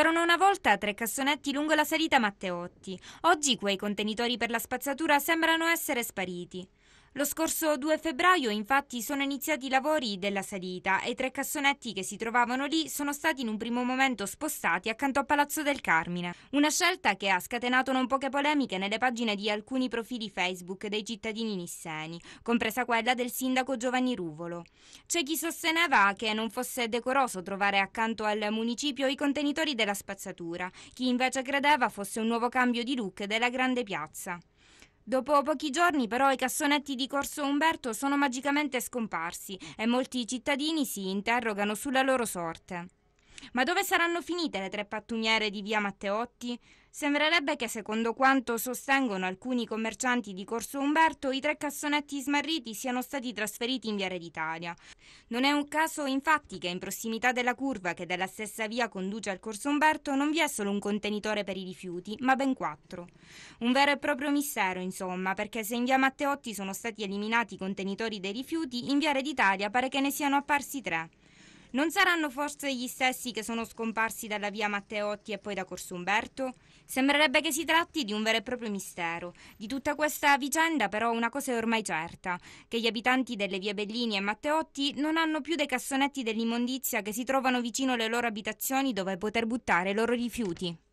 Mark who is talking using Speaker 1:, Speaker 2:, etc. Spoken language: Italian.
Speaker 1: C'erano una volta tre cassonetti lungo la salita Matteotti. Oggi quei contenitori per la spazzatura sembrano essere spariti. Lo scorso 2 febbraio infatti sono iniziati i lavori della salita e i tre cassonetti che si trovavano lì sono stati in un primo momento spostati accanto a Palazzo del Carmine. Una scelta che ha scatenato non poche polemiche nelle pagine di alcuni profili Facebook dei cittadini nisseni, compresa quella del sindaco Giovanni Ruvolo. C'è chi sosteneva che non fosse decoroso trovare accanto al municipio i contenitori della spazzatura, chi invece credeva fosse un nuovo cambio di look della grande piazza. Dopo pochi giorni però i cassonetti di Corso Umberto sono magicamente scomparsi e molti cittadini si interrogano sulla loro sorte. Ma dove saranno finite le tre pattumiere di via Matteotti? Sembrerebbe che, secondo quanto sostengono alcuni commercianti di Corso Umberto, i tre cassonetti smarriti siano stati trasferiti in via Ereditaria. Non è un caso, infatti, che in prossimità della curva che dalla stessa via conduce al Corso Umberto non vi è solo un contenitore per i rifiuti, ma ben quattro. Un vero e proprio mistero, insomma, perché se in via Matteotti sono stati eliminati i contenitori dei rifiuti, in via Ereditaria pare che ne siano apparsi tre. Non saranno forse gli stessi che sono scomparsi dalla via Matteotti e poi da Corso Umberto? Sembrerebbe che si tratti di un vero e proprio mistero. Di tutta questa vicenda però una cosa è ormai certa, che gli abitanti delle vie Bellini e Matteotti non hanno più dei cassonetti dell'immondizia che si trovano vicino alle loro abitazioni dove poter buttare i loro rifiuti.